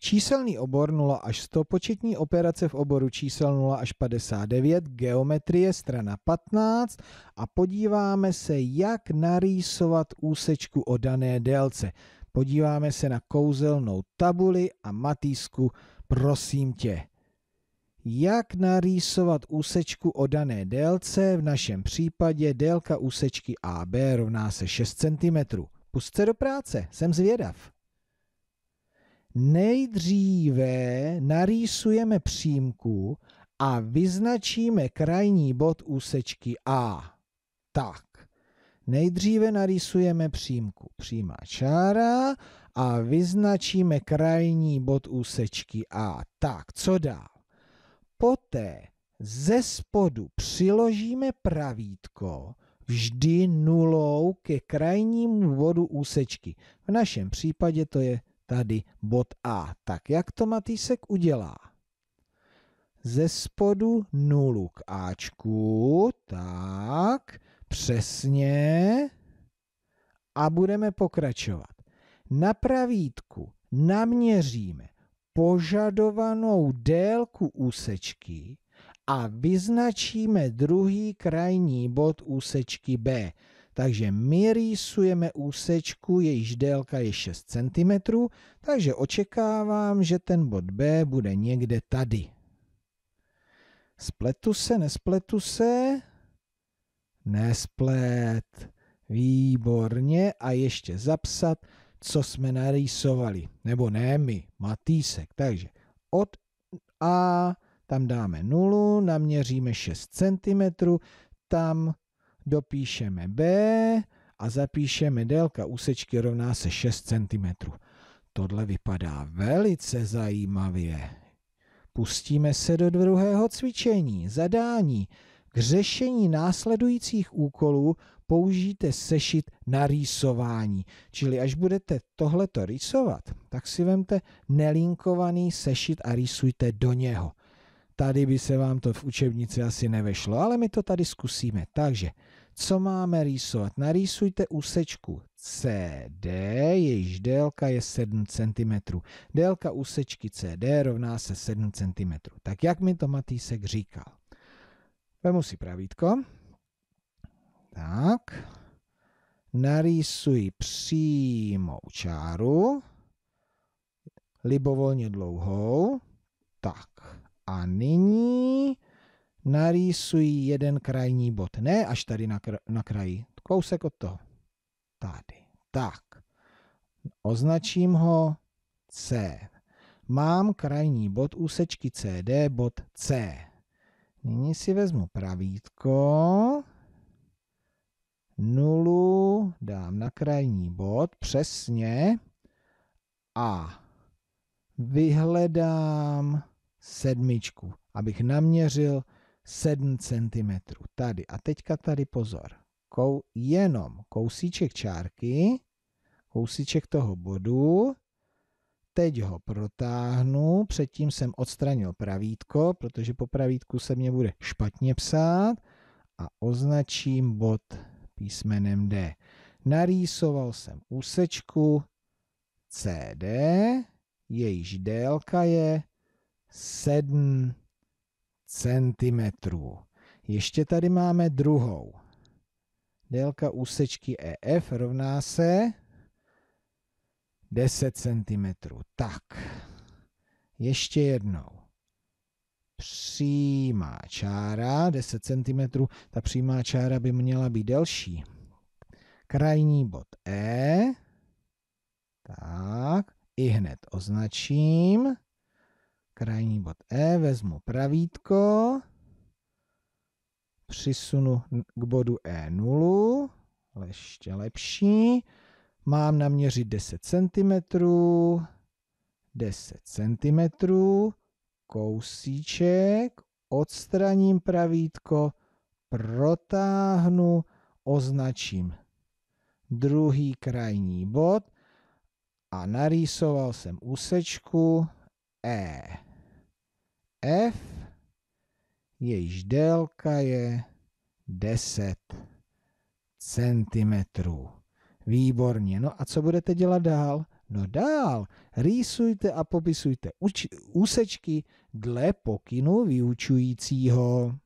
Číselný obor 0 až 100, početní operace v oboru čísel 0 až 59, geometrie strana 15 a podíváme se, jak narýsovat úsečku o dané délce. Podíváme se na kouzelnou tabuli a matýsku, prosím tě. Jak narýsovat úsečku o dané délce, v našem případě délka úsečky AB rovná se 6 cm. Pust se do práce, jsem zvědav. Nejdříve narýsujeme přímku a vyznačíme krajní bod úsečky A. Tak, nejdříve narýsujeme přímku. Přímá čára a vyznačíme krajní bod úsečky A. Tak, co dál? Poté ze spodu přiložíme pravítko vždy nulou ke krajnímu bodu úsečky. V našem případě to je tady bod A. Tak jak to Matýsek udělá? Ze spodu nulu k Ačku, tak, přesně, a budeme pokračovat. Na pravítku naměříme požadovanou délku úsečky a vyznačíme druhý krajní bod úsečky B. Takže my rýsujeme úsečku, jejíž délka je 6 cm, takže očekávám, že ten bod B bude někde tady. Spletu se, nespletu se? Nesplet. Výborně a ještě zapsat, co jsme narýsovali. Nebo ne my, Matýsek. Takže od A tam dáme nulu, naměříme 6 cm, tam dopíšeme B a zapíšeme délka úsečky rovná se 6 cm. Tohle vypadá velice zajímavě. Pustíme se do druhého cvičení, zadání. K řešení následujících úkolů použijte sešit na rýsování. Čili až budete tohleto rýsovat, tak si vemte nelinkovaný sešit a rýsujte do něho. Tady by se vám to v učebnici asi nevešlo, ale my to tady zkusíme. Takže co máme rýsovat? Narýsujte úsečku CD, jejíž délka je 7 cm. Délka úsečky CD rovná se 7 cm. Tak jak mi to Matýsek říkal? Vemu si pravítko. Tak. Narýsuji přímou čáru. Libovolně dlouhou. Tak. A nyní narýsuji jeden krajní bod. Ne až tady na, kr na kraji, kousek od toho. Tady. Tak. Označím ho C. Mám krajní bod úsečky CD, bod C. Nyní si vezmu pravítko, nulu dám na krajní bod, přesně, a vyhledám sedmičku, abych naměřil 7 cm. Tady a teďka tady pozor. Kou, jenom kousíček čárky, kousíček toho bodu, teď ho protáhnu, předtím jsem odstranil pravítko, protože po pravítku se mě bude špatně psát a označím bod písmenem D. Narýsoval jsem úsečku CD, jejíž délka je 7 centimetrů. Ještě tady máme druhou. Délka úsečky EF rovná se 10 cm. Tak, ještě jednou. Přímá čára 10 cm. Ta přímá čára by měla být delší. Krajní bod E. Tak, i hned označím krajní bod E, vezmu pravítko, přisunu k bodu E0, ještě lepší, mám naměřit 10 cm, 10 cm, kousíček, odstraním pravítko, protáhnu, označím druhý krajní bod a narýsoval jsem úsečku E jejíž délka je 10 centimetrů. Výborně. No a co budete dělat dál? No dál. Rýsujte a popisujte úsečky dle pokynu vyučujícího.